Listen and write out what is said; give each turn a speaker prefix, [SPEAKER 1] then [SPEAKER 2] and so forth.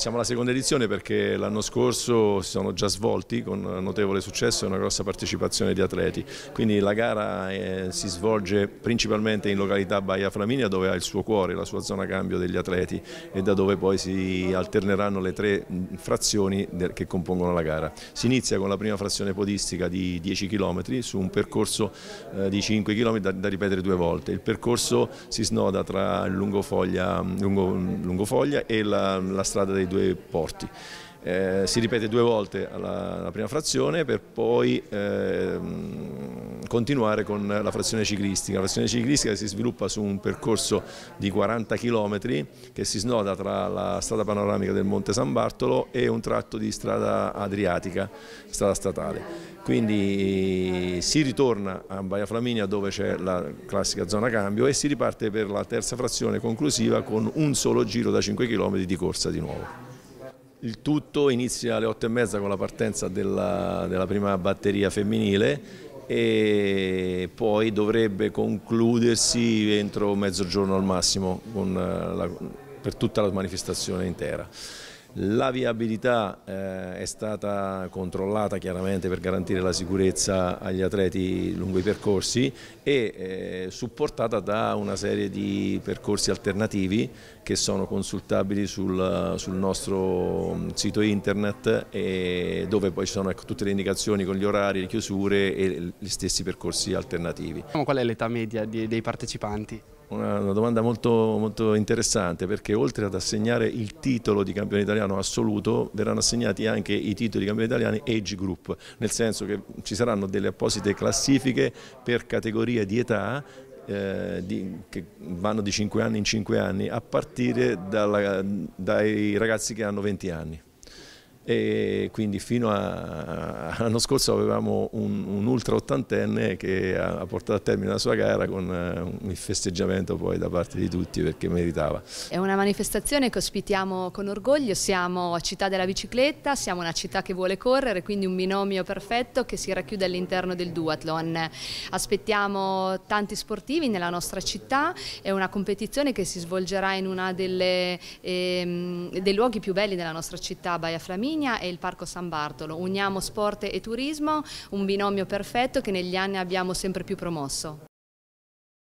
[SPEAKER 1] siamo alla seconda edizione perché l'anno scorso si sono già svolti con notevole successo e una grossa partecipazione di atleti, quindi la gara eh, si svolge principalmente in località Baia Flaminia dove ha il suo cuore, la sua zona cambio degli atleti e da dove poi si alterneranno le tre mm, frazioni che compongono la gara. Si inizia con la prima frazione podistica di 10 km su un percorso eh, di 5 km da, da, ripetere due volte, il percorso si snoda tra Lungofoglia, mm, lungo, mm, lungofoglia e la, la strada dei due porti. Eh, si ripete due volte la, alla prima frazione per poi ehm, continuare con la frazione ciclistica. La frazione ciclistica si sviluppa su un percorso di 40 km che si snoda tra la strada panoramica del Monte San Bartolo e un tratto di strada adriatica, strada statale quindi si ritorna a Baia Flaminia dove c'è la classica zona cambio e si riparte per la terza frazione conclusiva con un solo giro da 5 km di corsa di nuovo. Il tutto inizia alle 8 e mezza con la partenza della, della prima batteria femminile e poi dovrebbe concludersi entro mezzogiorno al massimo eh, la, per tutta la manifestazione intera. La viabilità eh, è stata controllata chiaramente per garantire la sicurezza agli atleti lungo i percorsi e eh, supportata da una serie di percorsi alternativi che sono consultabili sul, sul nostro mm, sito internet dove poi ci sono ecco, tutte le indicazioni con gli orari, le chiusure e gli stessi percorsi alternativi. Diciamo qual è l'età media dei partecipanti? Una, una domanda molto, molto, interessante perché oltre ad assegnare il titolo di campione italiano assoluto verranno assegnati anche i titoli di campione italiano age group, nel senso che ci saranno delle apposite classifiche per categorie di età eh, di, che vanno di 5 anni in 5 anni a partire dalla, dai ragazzi che hanno 20 anni e quindi fino all'anno scorso avevamo un, un, ultra ottantenne che ha, portato a termine la sua gara con eh, un festeggiamento poi da parte di tutti perché meritava.
[SPEAKER 2] È una manifestazione che ospitiamo con orgoglio, siamo a città della bicicletta, siamo una città che vuole correre, quindi un binomio perfetto che si racchiude all'interno del duathlon. Aspettiamo tanti sportivi nella nostra città, è una competizione che si svolgerà in uno eh, dei luoghi più belli della nostra città, Baia Flaminio, Sardegna e il Parco San Bartolo. Uniamo sport e turismo, un binomio perfetto che negli anni abbiamo sempre più promosso.